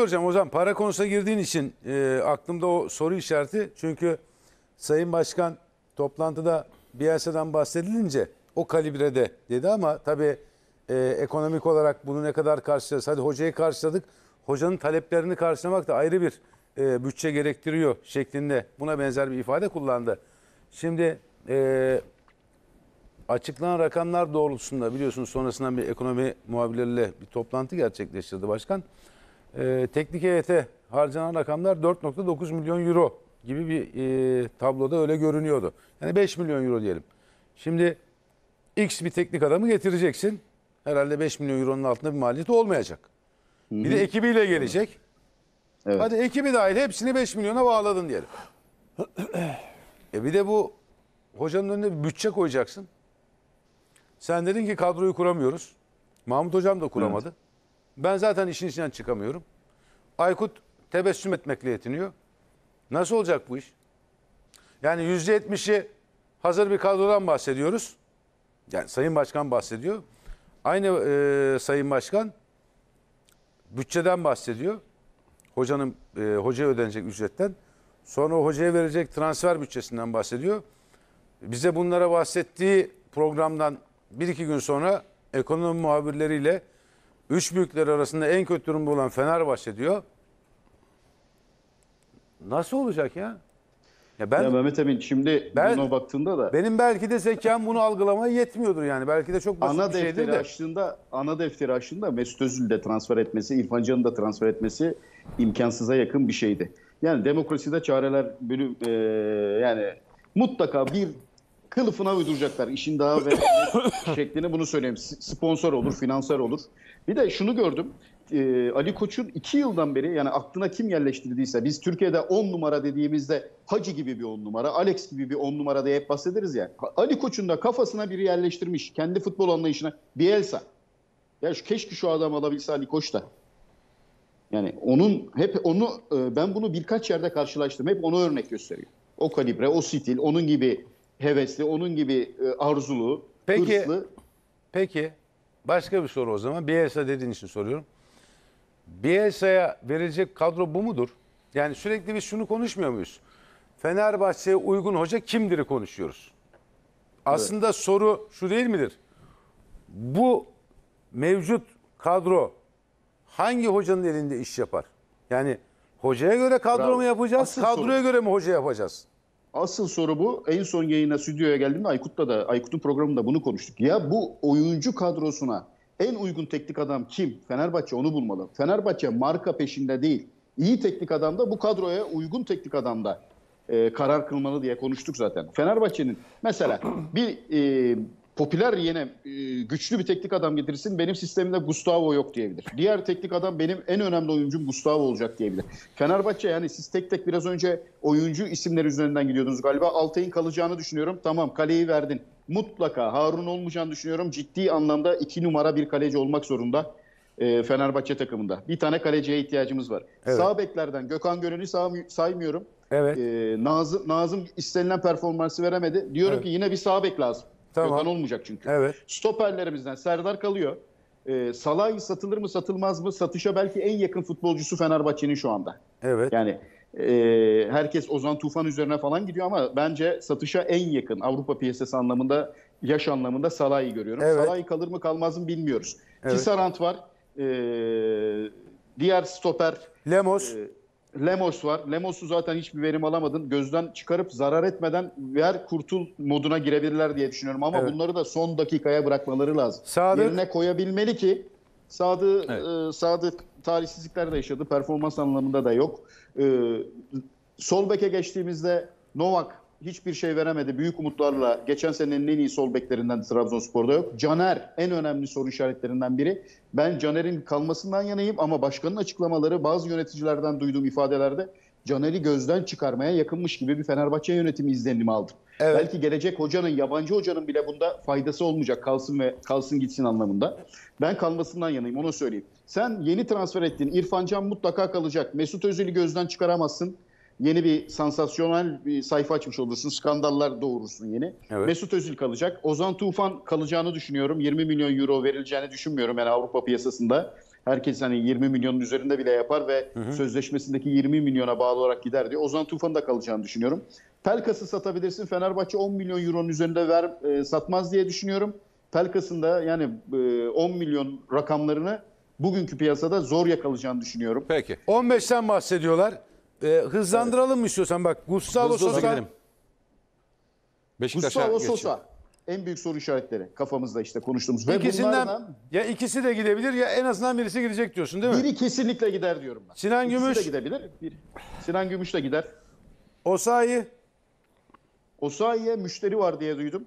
soracağım hocam para konusuna girdiğin için e, aklımda o soru işareti çünkü Sayın Başkan toplantıda Bielsa'dan bahsedilince o kalibrede dedi ama tabii e, ekonomik olarak bunu ne kadar karşılarız? Hadi hocayı karşıladık. Hocanın taleplerini karşılamak da ayrı bir e, bütçe gerektiriyor şeklinde buna benzer bir ifade kullandı. Şimdi e, açıklanan rakamlar doğrultusunda biliyorsunuz sonrasında bir ekonomi muhabirleriyle bir toplantı gerçekleştirdi başkan. E, teknik heyete harcanan rakamlar 4.9 milyon euro gibi bir e, tabloda öyle görünüyordu. Yani 5 milyon euro diyelim. Şimdi X bir teknik adamı getireceksin. Herhalde 5 milyon euronun altında bir maliyeti olmayacak. Hı-hı. Bir de ekibiyle gelecek. Evet. Hadi ekibi dahil hepsini 5 milyona bağladın diyelim. e bir de bu hocanın önüne bir bütçe koyacaksın. Sen dedin ki kadroyu kuramıyoruz. Mahmut hocam da kuramadı. Evet. Ben zaten işin içinden çıkamıyorum. Aykut tebessüm etmekle yetiniyor. Nasıl olacak bu iş? Yani yüzde yetmişi hazır bir kadrodan bahsediyoruz. Yani Sayın Başkan bahsediyor. Aynı e, Sayın Başkan bütçeden bahsediyor. Hocanın e, hocaya ödenecek ücretten. Sonra o hocaya verecek transfer bütçesinden bahsediyor. Bize bunlara bahsettiği programdan bir iki gün sonra ekonomi muhabirleriyle Üç büyükler arasında en kötü durumda olan Fenerbahçe diyor. Nasıl olacak ya? Ya ben ya Mehmet Emin şimdi ben, buna baktığında da benim belki de zekam bunu algılamaya yetmiyordur yani. Belki de çok basit ana bir şeydir de. açtığında ana defteri açtığında Mesut Özil de transfer etmesi, İrfan Can'ın da transfer etmesi imkansıza yakın bir şeydi. Yani demokraside çareler bölüm e, yani mutlaka bir kılıfına uyduracaklar. İşin daha ve şeklini bunu söyleyeyim. Sponsor olur, finanser olur. Bir de şunu gördüm. E, Ali Koç'un iki yıldan beri yani aklına kim yerleştirdiyse biz Türkiye'de on numara dediğimizde Hacı gibi bir on numara, Alex gibi bir on numara diye hep bahsederiz ya. Ali Koç'un da kafasına biri yerleştirmiş. Kendi futbol anlayışına Bielsa. Ya şu, keşke şu adam alabilse Ali Koç da. Yani onun hep onu e, ben bunu birkaç yerde karşılaştım. Hep onu örnek gösteriyor. O kalibre, o stil, onun gibi hevesli, onun gibi e, arzulu, peki, hırslı. Peki başka bir soru o zaman. Bielsa dediğin için soruyorum. Bielsa'ya verecek kadro bu mudur? Yani sürekli biz şunu konuşmuyor muyuz? Fenerbahçe'ye uygun hoca kimdir konuşuyoruz. Aslında evet. soru şu değil midir? Bu mevcut kadro hangi hocanın elinde iş yapar? Yani hocaya göre kadro Bravo. mu yapacağız, Asıl kadroya soru. göre mi hoca yapacağız? Asıl soru bu. En son yayına stüdyoya geldiğimde Aykut'la da Aykut'un programında bunu konuştuk. Ya bu oyuncu kadrosuna en uygun teknik adam kim? Fenerbahçe onu bulmalı. Fenerbahçe marka peşinde değil. İyi teknik adam da bu kadroya uygun teknik adam da e, karar kılmalı diye konuştuk zaten. Fenerbahçe'nin mesela bir e, popüler yine e, güçlü bir teknik adam getirsin. Benim sistemimde Gustavo yok diyebilir. Diğer teknik adam benim en önemli oyuncum Gustavo olacak diyebilir. Fenerbahçe yani siz tek tek biraz önce oyuncu isimleri üzerinden gidiyordunuz galiba. Altay'ın kalacağını düşünüyorum. Tamam kaleyi verdin. Mutlaka Harun olmayacağını düşünüyorum. Ciddi anlamda iki numara bir kaleci olmak zorunda. E, Fenerbahçe takımında. Bir tane kaleciye ihtiyacımız var. Evet. Sağ beklerden Gökhan Gönül'ü saymıyorum. Evet. Ee, Nazım, Nazım istenilen performansı veremedi. Diyorum evet. ki yine bir sağ bek lazım. Tamam. Gökhan olmayacak çünkü. Evet. Stoperlerimizden Serdar kalıyor. E, Salah'ı satılır mı satılmaz mı? Satışa belki en yakın futbolcusu Fenerbahçe'nin şu anda. Evet. Yani e, herkes Ozan Tufan üzerine falan gidiyor ama bence satışa en yakın Avrupa piyasası anlamında yaş anlamında Salah'ı görüyorum. Evet. Salay kalır mı kalmaz mı bilmiyoruz. Evet. Tisarant var. E, diğer stoper Lemos. E, Lemos var. Lemos'u zaten hiçbir verim alamadın. Gözden çıkarıp zarar etmeden ver kurtul moduna girebilirler diye düşünüyorum. Ama evet. bunları da son dakikaya bırakmaları lazım. Sadık. Yerine koyabilmeli ki Sadık, evet. e, Sadık talihsizlikler de yaşadı. Performans anlamında da yok. E, sol beke geçtiğimizde Novak hiçbir şey veremedi. Büyük umutlarla geçen senenin en iyi sol beklerinden Trabzonspor'da yok. Caner en önemli soru işaretlerinden biri. Ben Caner'in kalmasından yanayım ama başkanın açıklamaları bazı yöneticilerden duyduğum ifadelerde Caner'i gözden çıkarmaya yakınmış gibi bir Fenerbahçe yönetimi izlenimi aldım. Evet. Belki gelecek hocanın, yabancı hocanın bile bunda faydası olmayacak. Kalsın ve kalsın gitsin anlamında. Ben kalmasından yanayım onu söyleyeyim. Sen yeni transfer ettin. İrfan Can mutlaka kalacak. Mesut Özil'i gözden çıkaramazsın. Yeni bir sansasyonel bir sayfa açmış olursun. Skandallar doğurursun yeni. Evet. Mesut Özil kalacak. Ozan Tufan kalacağını düşünüyorum. 20 milyon euro verileceğini düşünmüyorum yani Avrupa piyasasında. Herkes hani 20 milyonun üzerinde bile yapar ve hı hı. sözleşmesindeki 20 milyona bağlı olarak gider diye. Ozan Tufan'ın da kalacağını düşünüyorum. Pelkas'ı satabilirsin. Fenerbahçe 10 milyon euronun üzerinde ver, e, satmaz diye düşünüyorum. Pelkas'ın da yani e, 10 milyon rakamlarını bugünkü piyasada zor yakalayacağını düşünüyorum. Peki. 15'ten bahsediyorlar. E, hızlandıralım mı istiyorsan bak Gustavo Hızlı hızlı Sosa. gidelim. Beşiktaş'a Gustavo Sosa en büyük soru işaretleri kafamızda işte konuştuğumuz. İkisinden bunlardan ya ikisi de gidebilir ya en azından birisi gidecek diyorsun değil mi? biri kesinlikle gider diyorum ben. Sinan İkisi Gümüş. de gidebilir. Bir. Sinan Gümüş de gider. Osayi. Osayi'ye müşteri var diye duydum.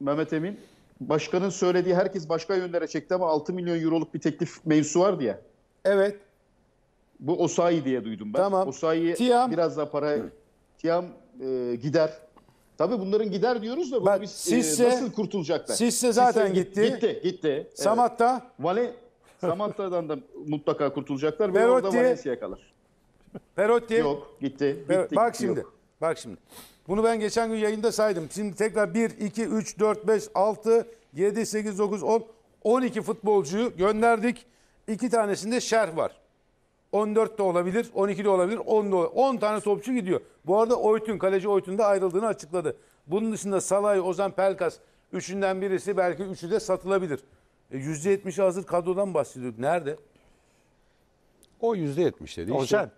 Mehmet Emin. Başkanın söylediği herkes başka yönlere çekti ama 6 milyon euroluk bir teklif mevzu var diye. Evet. Bu Osayi diye duydum ben. Tamam. Osayi Tiam. biraz daha para Tiam e, gider. Tabii bunların gider diyoruz da bunu biz Sisse, e, nasıl kurtulacaklar? Sisse zaten Sisse, gitti. Gitti, gitti. Evet. Samatta. Vale, Samatta'dan da mutlaka kurtulacaklar. Ve orada Valencia kalır. Perotti Yok, gitti. gitti Ber Bak gitti, şimdi. Yok. Bak şimdi. Bunu ben geçen gün yayında saydım. Şimdi tekrar 1, 2, 3, 4, 5, 6, 7, 8, 9, 10, 12 futbolcuyu gönderdik. İki tanesinde şerh var. 14 de olabilir, 12 de olabilir, 10 da olabilir. 10 tane topçu gidiyor. Bu arada Oytun, kaleci Oytun da ayrıldığını açıkladı. Bunun dışında Salay, Ozan, Pelkas üçünden birisi belki üçü de satılabilir. E, %70'i hazır kadrodan bahsediyor. Nerede? O %70 dedi. Olcan.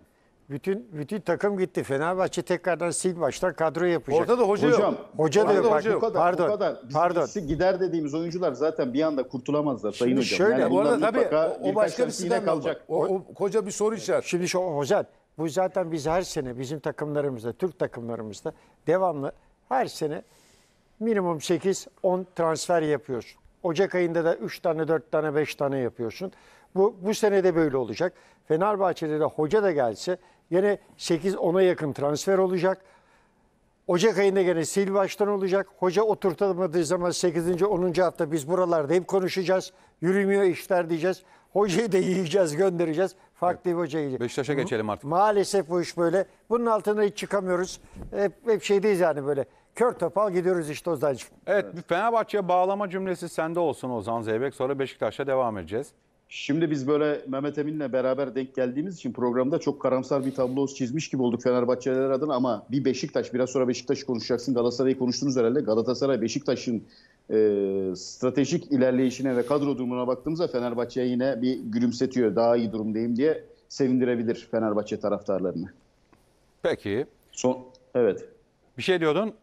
Bütün bütün takım gitti. Fenerbahçe tekrardan sil baştan kadro yapacak. Orada da hoca Hocam, yok. Hoca da yok. Bak, bu kadar, pardon. Bu kadar. Biz pardon. gider dediğimiz oyuncular zaten bir anda kurtulamazlar sayın hocam. Şöyle, yani bu arada tabii o, o başka bir sistem kalacak. O, o, koca bir soru işareti. Şimdi şu hoca bu zaten biz her sene bizim takımlarımızda, Türk takımlarımızda devamlı her sene minimum 8-10 transfer yapıyorsun. Ocak ayında da 3 tane, 4 tane, 5 tane yapıyorsun. Bu, bu sene de böyle olacak. Fenerbahçe'de de hoca da gelse Yine 8-10'a yakın transfer olacak. Ocak ayında gene sil baştan olacak. Hoca oturtamadığı zaman 8. 10. hafta biz buralarda hep konuşacağız. Yürümüyor işler diyeceğiz. Hocayı da yiyeceğiz, göndereceğiz. Farklı evet. bir hoca yiyeceğiz. Beşiktaş'a geçelim artık. Maalesef bu iş böyle. Bunun altına hiç çıkamıyoruz. Hep, hep şeydeyiz yani böyle. Kör topal gidiyoruz işte Ozan'cığım. Evet, evet. Fenerbahçe'ye bağlama cümlesi sende olsun Ozan Zeybek. Sonra Beşiktaş'a devam edeceğiz. Şimdi biz böyle Mehmet Emin'le beraber denk geldiğimiz için programda çok karamsar bir tablo çizmiş gibi olduk Fenerbahçeliler adına ama bir Beşiktaş, biraz sonra Beşiktaş'ı konuşacaksın, Galatasaray'ı konuştunuz herhalde. Galatasaray, Beşiktaş'ın e, stratejik ilerleyişine ve kadro durumuna baktığımızda Fenerbahçe'ye yine bir gülümsetiyor. Daha iyi durumdayım diye sevindirebilir Fenerbahçe taraftarlarını. Peki. Son, evet. Bir şey diyordun.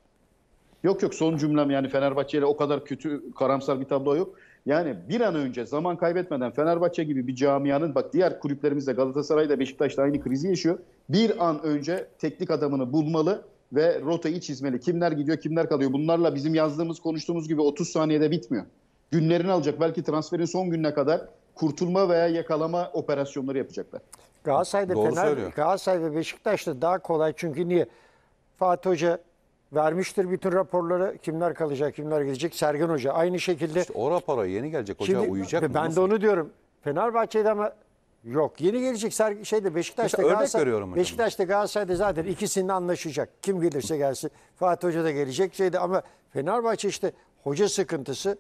Yok yok son cümlem yani Fenerbahçe ile o kadar kötü karamsar bir tablo yok. Yani bir an önce zaman kaybetmeden Fenerbahçe gibi bir camianın bak diğer kulüplerimizde Galatasaray da Beşiktaş da aynı krizi yaşıyor. Bir an önce teknik adamını bulmalı ve rotayı çizmeli. Kimler gidiyor, kimler kalıyor. Bunlarla bizim yazdığımız, konuştuğumuz gibi 30 saniyede bitmiyor. Günlerini alacak. Belki transferin son gününe kadar kurtulma veya yakalama operasyonları yapacaklar. Galatasaray'da Doğru Fener, söylüyor. Galatasaray ve Beşiktaş'ta daha kolay çünkü niye? Fatih Hoca vermiştir bütün raporları. Kimler kalacak, kimler gidecek? Sergen Hoca. Aynı şekilde İşte o rapora yeni gelecek hoca Şimdi, uyuyacak mı? ben de onu diyorum. Fenerbahçe'de ama yok. Yeni gelecek ser, şeyde Beşiktaş'ta Mesela örnek Galatasaray- veriyorum Beşiktaş'ta Galatasaray'da zaten ikisinin anlaşacak. Kim gelirse gelsin. Fatih Hoca da gelecek şeyde ama Fenerbahçe işte hoca sıkıntısı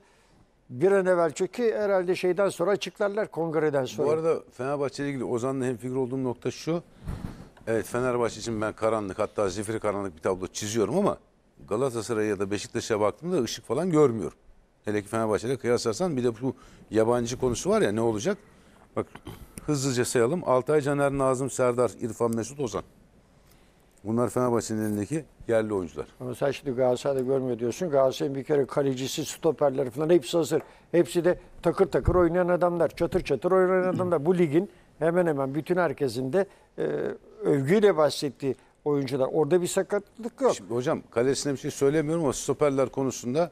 bir an evvel çünkü herhalde şeyden sonra açıklarlar kongreden sonra. Bu arada Fenerbahçe ile ilgili Ozan'la hemfikir olduğum nokta şu. Evet Fenerbahçe için ben karanlık hatta zifiri karanlık bir tablo çiziyorum ama Galatasaray'a ya da Beşiktaş'a baktığımda ışık falan görmüyorum. Hele ki Fenerbahçe'yle kıyaslarsan bir de bu yabancı konusu var ya ne olacak? Bak hızlıca sayalım. Altay Caner, Nazım Serdar, İrfan Mesut Ozan. Bunlar Fenerbahçe'nin elindeki yerli oyuncular. Ama sen şimdi Galatasaray'da görmüyor diyorsun. Galatasaray'ın bir kere kalecisi, stoperler falan hepsi hazır. Hepsi de takır takır oynayan adamlar. Çatır çatır oynayan adamlar. Bu ligin hemen hemen bütün herkesin de e, övgüyle bahsetti oyuncular. Orada bir sakatlık yok. Şimdi hocam kalesine bir şey söylemiyorum ama stoperler konusunda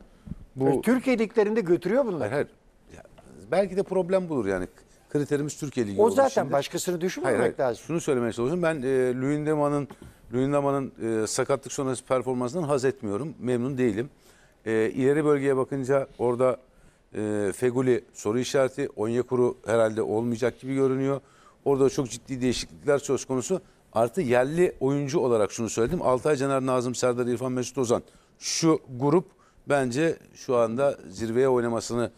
bu... Yani Türkiye liglerinde götürüyor bunlar. Hayır, hayır. Ya, belki de problem bulur yani. Kriterimiz Türkiye Ligi O zaten şimdi. başkasını düşünmemek hayır, hayır. lazım. Şunu söylemeye çalışıyorum. Ben e, Lüyendama'nın Lüyendama'nın e, sakatlık sonrası performansından haz etmiyorum. Memnun değilim. E, ileri bölgeye bakınca orada e, Feguli soru işareti. Onyekuru herhalde olmayacak gibi görünüyor. Orada çok ciddi değişiklikler söz konusu. Artı yerli oyuncu olarak şunu söyledim. Altay Caner, Nazım Serdar, İrfan Mesut Ozan. Şu grup bence şu anda zirveye oynamasını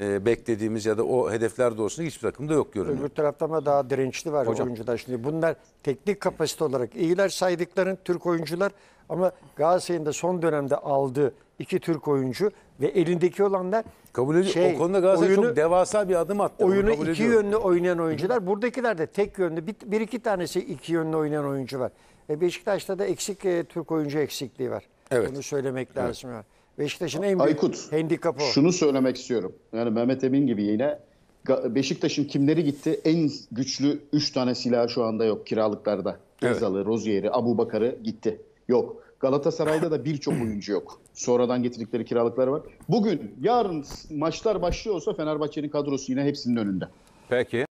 e, beklediğimiz ya da o hedefler doğrusunda hiçbir takımda yok görünüyor. Öbür taraftan da daha dirençli var Hocam. oyuncular. Şimdi bunlar teknik kapasite olarak iyiler saydıkların Türk oyuncular ama Galatasaray'ın da son dönemde aldığı iki Türk oyuncu ve elindeki olanlar kabul ediyor. Şey, o konuda Galatasaray oyunu, çok devasa bir adım attı. Oyunu iki ediyorum. yönlü oynayan oyuncular. Buradakiler de tek yönlü bir, bir iki tanesi iki yönlü oynayan oyuncu var. E Beşiktaş'ta da eksik e, Türk oyuncu eksikliği var. Evet. Bunu söylemek evet. lazım. Beşiktaş'ın en büyük Aykut, handikapı o. Şunu söylemek istiyorum. Yani Mehmet Emin gibi yine Beşiktaş'ın kimleri gitti? En güçlü 3 tane silah şu anda yok kiralıklarda. Evet. Gezalı, Rozier'i, Abu Bakar'ı gitti. Yok. Galatasaray'da da birçok oyuncu yok. Sonradan getirdikleri kiralıkları var. Bugün, yarın maçlar başlıyorsa Fenerbahçe'nin kadrosu yine hepsinin önünde. Peki.